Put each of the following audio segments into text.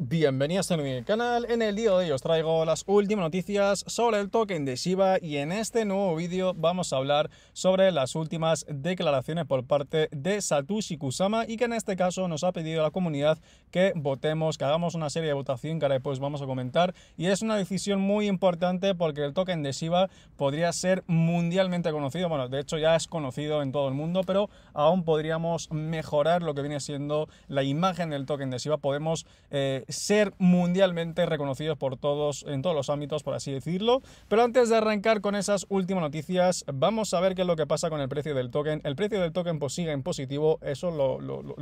Bienvenidos a mi canal, en el día de hoy os traigo las últimas noticias sobre el token de Shiba y en este nuevo vídeo vamos a hablar sobre las últimas declaraciones por parte de Satoshi Kusama y que en este caso nos ha pedido a la comunidad que votemos, que hagamos una serie de votación que ahora después vamos a comentar y es una decisión muy importante porque el token de Shiba podría ser mundialmente conocido, bueno de hecho ya es conocido en todo el mundo pero aún podríamos mejorar lo que viene siendo la imagen del token de Shiba, podemos... Eh, eh, ser mundialmente reconocidos por todos, en todos los ámbitos, por así decirlo. Pero antes de arrancar con esas últimas noticias, vamos a ver qué es lo que pasa con el precio del token. El precio del token pues, sigue en positivo, eso es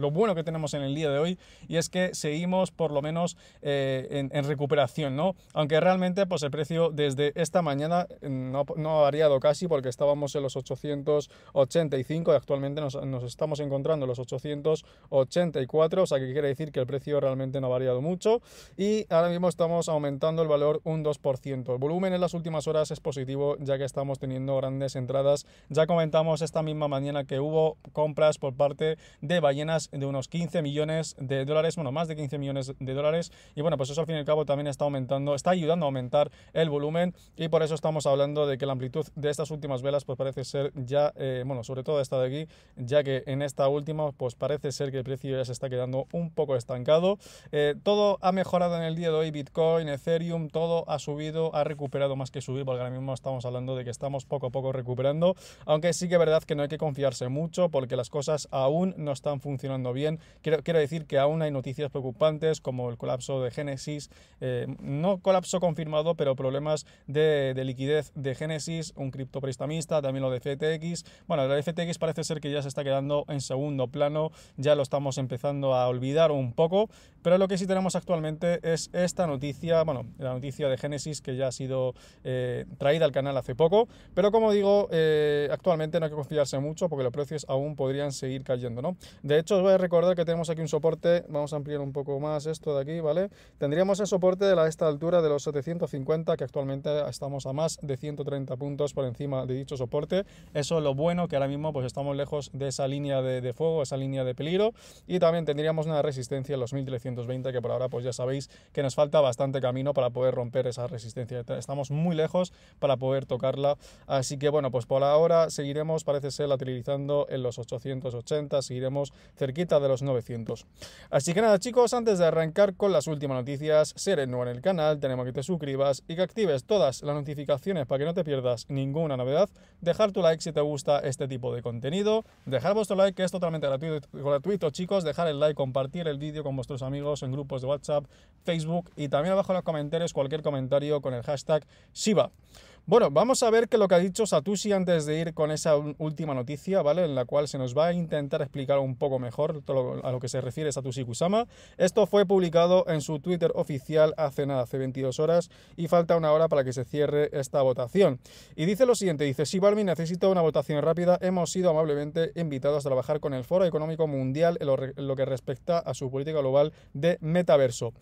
lo, bueno que tenemos en el día de hoy, y es que seguimos por lo menos eh, en, recuperación, ¿no? Aunque realmente pues, el precio desde esta mañana mm, no, ha variado casi porque estábamos en los 885 y actualmente nos, estamos encontrando en los 884, o sea que quiere decir que el precio realmente no varía mucho y ahora mismo estamos aumentando el valor un 2%. El volumen en las últimas horas es positivo ya que estamos teniendo grandes entradas. Ya comentamos esta misma mañana que hubo compras por parte de ballenas de unos 15 millones de dólares, bueno, más de 15 millones de dólares y bueno, pues eso al fin y al cabo también está aumentando, está ayudando a aumentar el volumen y por eso estamos hablando de que la amplitud de estas últimas velas pues parece ser ya, eh, bueno, sobre todo esta de aquí, ya que en esta última pues parece ser que el precio ya se está quedando un poco estancado. Eh, todo ha mejorado en el día de hoy, Bitcoin, Ethereum, todo ha subido, ha recuperado más que subir, porque ahora mismo estamos hablando de que estamos poco a poco recuperando, aunque sí que es verdad que no hay que confiarse mucho porque las cosas aún no están funcionando bien. Quiero, decir que aún hay noticias preocupantes como el colapso de Genesis, eh, no colapso confirmado, pero problemas de, liquidez de Genesis, un criptoprestamista, también lo de FTX. Bueno, lo de FTX parece ser que ya se está quedando en segundo plano, ya lo estamos empezando a olvidar un poco, pero lo que sí tenemos actualmente es esta noticia, bueno, la noticia de Genesis que ya ha sido eh, traída al canal hace poco, pero como digo, eh, actualmente no hay que confiarse mucho porque los precios aún podrían seguir cayendo, ¿no? De hecho, os voy a recordar que tenemos aquí un soporte, vamos a ampliar un poco más esto de aquí, ¿vale? Tendríamos el soporte de la, esta altura de los 750, que actualmente estamos a más de 130 puntos por encima de dicho soporte. Eso es lo bueno que ahora mismo pues estamos lejos de esa línea de, de fuego, esa línea de peligro, y también tendríamos una resistencia en los 1320 que por ahora pues ya sabéis que nos falta bastante camino para poder romper esa resistencia. Estamos muy lejos para poder tocarla, así que bueno, pues por ahora seguiremos, parece ser, lateralizando en los 880, seguiremos cerquita de los 900. Así que nada chicos, antes de arrancar con las últimas noticias, ser nuevo en el canal, tenemos que te suscribas y que actives todas las notificaciones para que no te pierdas ninguna novedad, dejar tu like si te gusta este tipo de contenido, dejar vuestro like que es totalmente gratuito, chicos, dejar el like, compartir el vídeo con vuestros amigos en grupo grupos de WhatsApp, Facebook y también abajo en los comentarios cualquier comentario con el hashtag Shiba. Bueno, vamos a ver que lo que ha dicho Satoshi antes de ir con esa última noticia, ¿vale? En la cual se nos va a intentar explicar un poco mejor a lo que se refiere Satoshi Kusama. Esto fue publicado en su Twitter oficial hace nada, hace 22 horas, y falta una hora para que se cierre esta votación. Y dice lo siguiente, dice, si Barbie necesita una votación rápida, hemos sido amablemente invitados a trabajar con el Foro Económico Mundial en lo, que respecta a su política global de metaverso.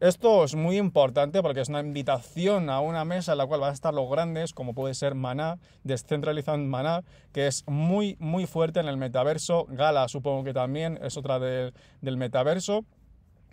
Esto es muy importante porque es una invitación a una mesa en la cual va a estar los como puede ser Maná, Descentralizando Maná, que es muy, muy fuerte en el metaverso. Gala, supongo que también es otra del metaverso.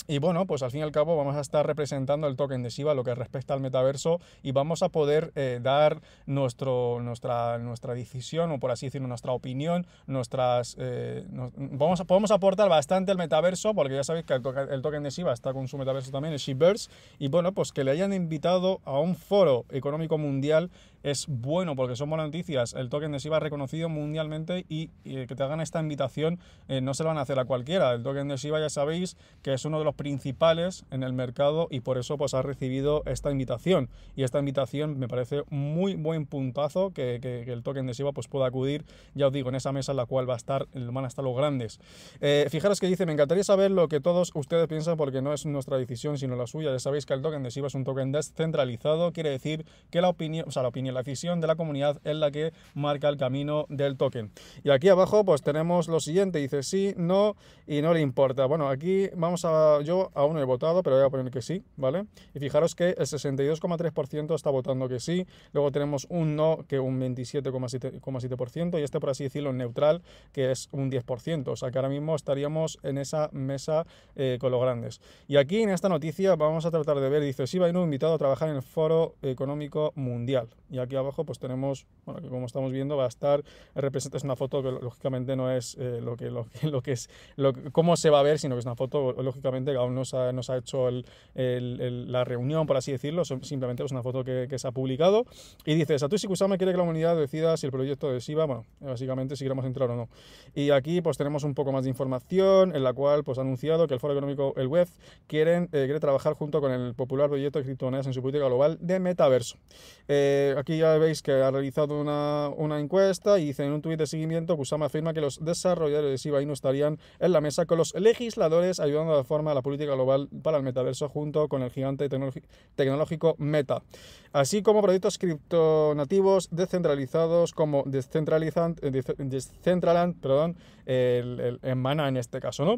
Y bueno, pues al fin y al cabo vamos a estar representando el token de Shiba lo que respecta al metaverso y vamos a poder eh, dar nuestro, nuestra, nuestra decisión o por así decirlo nuestra opinión, nuestras, eh, vamos podemos aportar bastante al metaverso porque ya sabéis que el, token de Shiba está con su metaverso también, el Shiverse, y bueno, pues que le hayan invitado a un foro económico mundial es bueno porque son buenas noticias, el token de Shiba es reconocido mundialmente y, eh, que te hagan esta invitación no se lo van a hacer a cualquiera, el token de Shiba ya sabéis que es uno de los principales en el mercado y por eso pues ha recibido esta invitación. Y esta invitación me parece muy buen puntazo que, el token de SIVA pues pueda acudir, ya os digo, en esa mesa en la cual va a estar, van a estar los grandes. Eh, fijaros que dice, me encantaría saber lo que todos ustedes piensan porque no es nuestra decisión sino la suya. Ya sabéis que el token de SIVA es un token descentralizado, quiere decir que la opinión, o sea, la opinión, la decisión de la comunidad es la que marca el camino del token. Y aquí abajo pues tenemos lo siguiente, dice sí, no y no le importa. Bueno, aquí vamos a yo aún no he votado, pero voy a poner que sí, ¿vale? Y fijaros que el 62,3% está votando que sí, luego tenemos un no que un 27,7% y este, por así decirlo, neutral, que es un 10%, o sea que ahora mismo estaríamos en esa mesa eh, con los grandes. Y aquí en esta noticia vamos a tratar de ver, dice, sí, va a un invitado a trabajar en el Foro Económico Mundial. Y aquí abajo pues tenemos, bueno, que como estamos viendo va a estar, representa, es una foto que lógicamente no es eh, lo, que, lo, que es, lo, cómo se va a ver, sino que es una foto lógicamente aún no se ha, hecho la reunión, por así decirlo, simplemente es una foto que, se ha publicado. Y dice, Satoshi Kusama quiere que la humanidad decida si el proyecto de SIBA, bueno, básicamente si queremos entrar o no. Y aquí pues tenemos un poco más de información en la cual pues ha anunciado que el Foro Económico, el web, quieren, eh, quiere trabajar junto con el popular proyecto de criptomonedas en su política global de metaverso. Eh, aquí ya veis que ha realizado una, encuesta y dice en un tuit de seguimiento, Kusama afirma que los desarrolladores de SIVA no estarían en la mesa con los legisladores ayudando de forma a la política global para el metaverso junto con el gigante tecnológico Meta, así como proyectos cripto nativos descentralizados como Decentraland, eh, perdón, el, el, Mana en este caso. ¿no?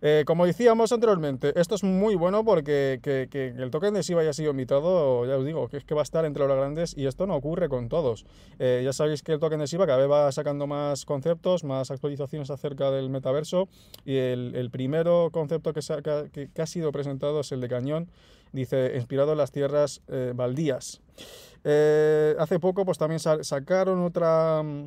Eh, como decíamos anteriormente, esto es muy bueno porque que, el token de SIBA haya sido invitado, ya os digo, que es que va a estar entre los grandes y esto no ocurre con todos. Eh, ya sabéis que el token de SIBA cada vez va sacando más conceptos, más actualizaciones acerca del metaverso y el, el primero concepto que, saca, que, ha sido presentado es el de Cañón, dice, inspirado en las tierras eh, baldías. Eh, hace poco pues también sacaron otra... Mm,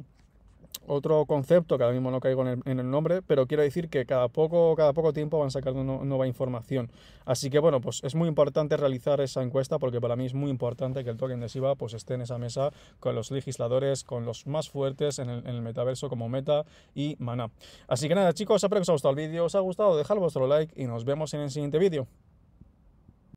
otro concepto que ahora mismo no caigo en el, nombre, pero quiero decir que cada poco, cada poco tiempo van sacando una nueva información. Así que bueno, pues es muy importante realizar esa encuesta porque para mí es muy importante que el token de Shiba pues esté en esa mesa con los legisladores, con los más fuertes en el, metaverso como Meta y Mana. Así que nada chicos, espero que os haya gustado el vídeo, os ha gustado, dejad vuestro like y nos vemos en el siguiente vídeo.